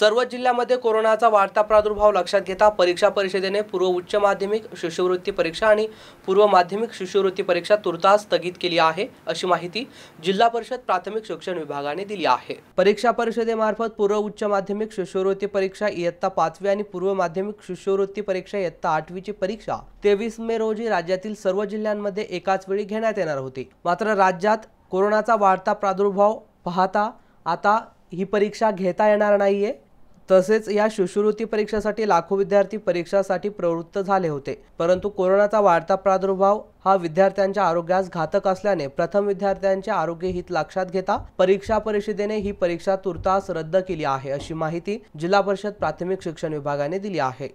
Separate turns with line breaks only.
सर्व जिल्ह्यामध्ये कोरोनाचा वाढता प्रादुर्भाव लक्षात घेता परीक्षा परिषदेने पूर्व उच्च माध्यमिक शिष्यवृत्ती परीक्षा आणि पूर्व माध्यमिक शिष्यवृत्ती परीक्षा तुर्तास स्थगित केली आहे अशी माहिती जिल्हा परिषद प्राथमिक शिक्षण विभागाने दिली आहे परीक्षा परिषदेमार्फत पूर्व उच्च माध्यमिक शिष्यवृत्ती परीक्षा इयत्ता पाचवी आणि पूर्व माध्यमिक शिष्यवृत्ती परीक्षा इयत्ता आठवीची परीक्षा तेवीस मे रोजी राज्यातील सर्व जिल्ह्यांमध्ये एकाच वेळी घेण्यात येणार होती मात्र राज्यात कोरोनाचा वाढता प्रादुर्भाव पाहता आता ही परीक्षा घेता येणार नाहीये तसेच या शिष्यवृत्ती परीक्षेसाठी लाखो विद्यार्थी परीक्षासाठी प्रवृत्त झाले होते परंतु कोरोनाचा वाढता प्रादुर्भाव हा विद्यार्थ्यांच्या आरोग्यास घातक असल्याने प्रथम विद्यार्थ्यांचे आरोग्य हित लक्षात घेता परीक्षा परिषदेने ही परीक्षा तुर्तास रद्द केली आहे अशी माहिती जिल्हा परिषद प्राथमिक शिक्षण विभागाने दिली आहे